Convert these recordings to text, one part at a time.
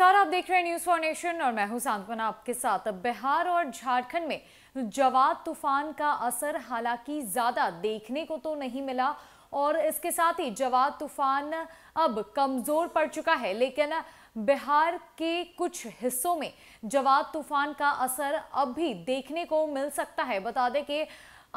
नमस्कार आप देख रहे हैं न्यूज फॉर नेशन और मैं हूं सांत्वना आपके साथ बिहार और झारखंड में जवाब तूफान का असर हालांकि ज्यादा देखने को तो नहीं मिला और इसके साथ ही जवाब तूफान अब कमजोर पड़ चुका है लेकिन बिहार के कुछ हिस्सों में जवाब तूफान का असर अब भी देखने को मिल सकता है बता दें कि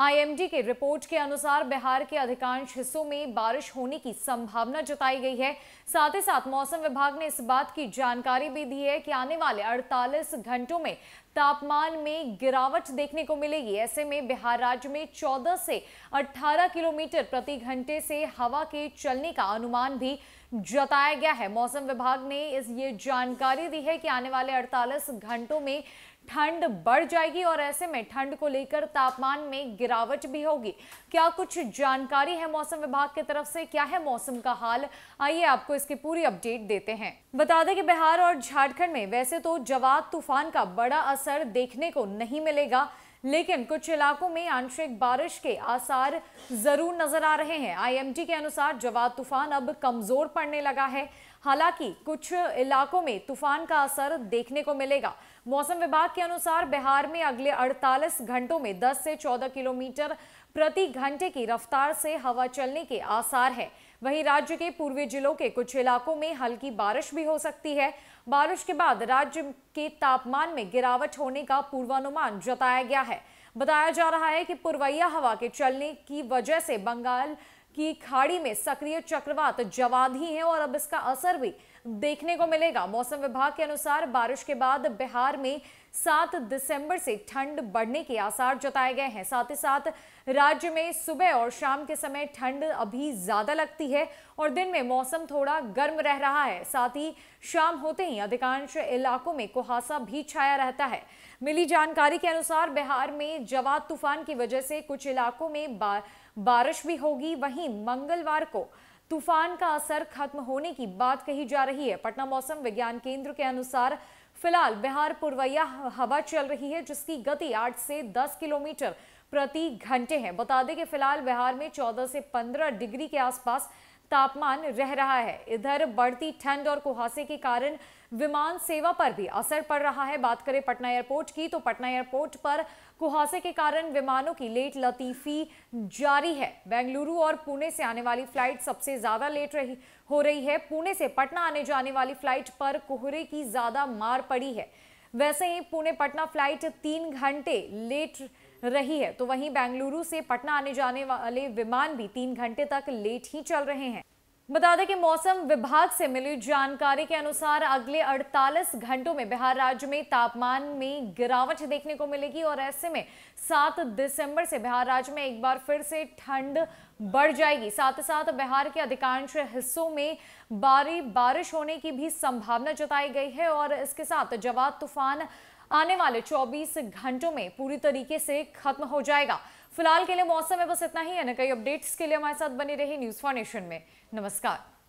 आईएमडी के रिपोर्ट के अनुसार बिहार के अधिकांश हिस्सों में बारिश होने की संभावना जताई गई है साथ ही साथ मौसम विभाग ने इस बात की जानकारी भी दी है कि आने वाले 48 घंटों में तापमान में गिरावट देखने को मिलेगी ऐसे में बिहार राज्य में 14 से 18 किलोमीटर प्रति घंटे से हवा के चलने का अनुमान भी जताया गया है मौसम विभाग ने इस ये जानकारी दी है कि आने वाले 48 घंटों में ठंड बढ़ जाएगी और ऐसे में ठंड को लेकर तापमान में गिरावट भी होगी क्या कुछ जानकारी है मौसम विभाग की तरफ से क्या है मौसम का हाल आइए आपको इसकी पूरी अपडेट देते हैं बता दें कि बिहार और झारखंड में वैसे तो जवाब तूफान का बड़ा असर देखने को नहीं मिलेगा लेकिन कुछ इलाकों में आंशिक बारिश के आसार जरूर नजर आ रहे हैं आईएमडी के अनुसार जवाब तूफान अब कमजोर पड़ने लगा है हालांकि कुछ इलाकों में तूफान का असर देखने को मिलेगा मौसम विभाग के अनुसार बिहार में अगले 48 घंटों में 10 से 14 किलोमीटर प्रति घंटे की रफ्तार से हवा चलने के आसार है वहीं राज्य के पूर्वी जिलों के कुछ इलाकों में हल्की बारिश भी हो सकती है बारिश के बाद राज्य के तापमान में गिरावट होने का पूर्वानुमान जताया गया है बताया जा रहा है कि पुरवैया हवा के चलने की वजह से बंगाल की खाड़ी में सक्रिय चक्रवात जवाद ही है और अब इसका असर भी देखने को मिलेगा मौसम विभाग के अनुसार बारिश के बाद बिहार में सात दिसंबर से ठंड बढ़ने के आसार जताए गए हैं साथ ही साथ राज्य में सुबह और शाम के समय ठंड अभी ज़्यादा लगती है और दिन में मौसम थोड़ा गर्म रह रहा है साथ ही शाम होते ही अधिकांश इलाकों में कुहासा भी छाया रहता है मिली जानकारी के अनुसार बिहार में जवाब तूफान की वजह से कुछ इलाकों में बा, बारिश भी होगी वहीं मंगलवार को तूफान का असर खत्म होने की बात कही जा रही है पटना मौसम विज्ञान केंद्र के अनुसार फिलहाल बिहार पूर्वैया हवा चल रही है जिसकी गति 8 से 10 किलोमीटर प्रति घंटे है बता दें कि फिलहाल बिहार में 14 से 15 डिग्री के आसपास तापमान रह रहा है इधर बढ़ती ठंड और कुहासे के कारण विमान सेवा पर भी असर पड़ रहा है बात करें पटना एयरपोर्ट की तो पटना एयरपोर्ट पर कुहासे के कारण विमानों की लेट लतीफी जारी है बेंगलुरु और पुणे से आने वाली फ्लाइट सबसे ज्यादा लेट रही हो रही है पुणे से पटना आने जाने वाली फ्लाइट पर कोहरे की ज्यादा मार पड़ी है वैसे ही पुणे पटना फ्लाइट तीन घंटे लेट रही है तो वहीं बेंगलुरु से पटना आने जाने वाले विमान भी तीन घंटे तक लेट ही चल रहे हैं बता दें कि मौसम विभाग से मिली जानकारी के अनुसार अगले 48 घंटों में बिहार राज्य में तापमान में गिरावट देखने को मिलेगी और ऐसे में 7 दिसंबर से बिहार राज्य में एक बार फिर से ठंड बढ़ जाएगी साथ ही साथ बिहार के अधिकांश हिस्सों में बारी बारिश होने की भी संभावना जताई गई है और इसके साथ जवाब तूफान आने वाले 24 घंटों में पूरी तरीके से खत्म हो जाएगा फिलहाल के लिए मौसम में बस इतना ही है ना कई अपडेट्स के लिए हमारे साथ बने रही न्यूज फॉर नेशन में नमस्कार